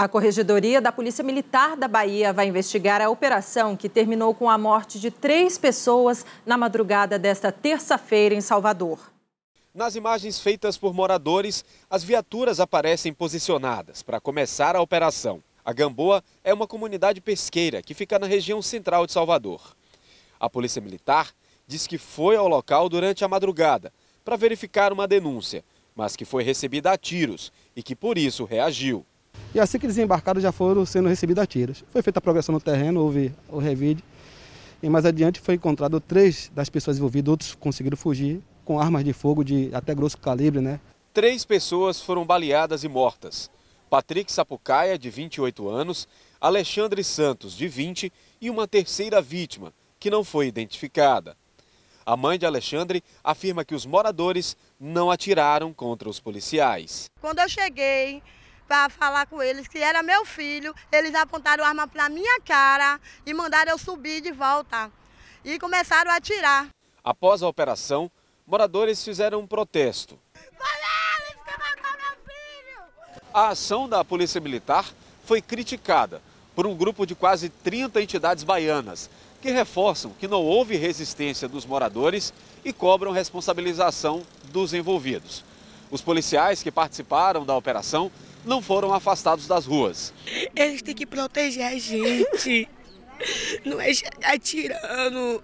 A Corregedoria da Polícia Militar da Bahia vai investigar a operação que terminou com a morte de três pessoas na madrugada desta terça-feira em Salvador. Nas imagens feitas por moradores, as viaturas aparecem posicionadas para começar a operação. A Gamboa é uma comunidade pesqueira que fica na região central de Salvador. A Polícia Militar diz que foi ao local durante a madrugada para verificar uma denúncia, mas que foi recebida a tiros e que por isso reagiu. E assim que eles embarcaram já foram sendo recebidos a tiros. Foi feita a progressão no terreno, houve o revide. E mais adiante foi encontrado três das pessoas envolvidas, outros conseguiram fugir com armas de fogo de até grosso calibre, né? Três pessoas foram baleadas e mortas. Patrick Sapucaia, de 28 anos, Alexandre Santos, de 20, e uma terceira vítima, que não foi identificada. A mãe de Alexandre afirma que os moradores não atiraram contra os policiais. Quando eu cheguei, para falar com eles que era meu filho. Eles apontaram arma para minha cara e mandaram eu subir de volta. E começaram a atirar. Após a operação, moradores fizeram um protesto. A ação da Polícia Militar foi criticada por um grupo de quase 30 entidades baianas, que reforçam que não houve resistência dos moradores e cobram responsabilização dos envolvidos. Os policiais que participaram da operação não foram afastados das ruas. Eles têm que proteger a gente. Não é atirando,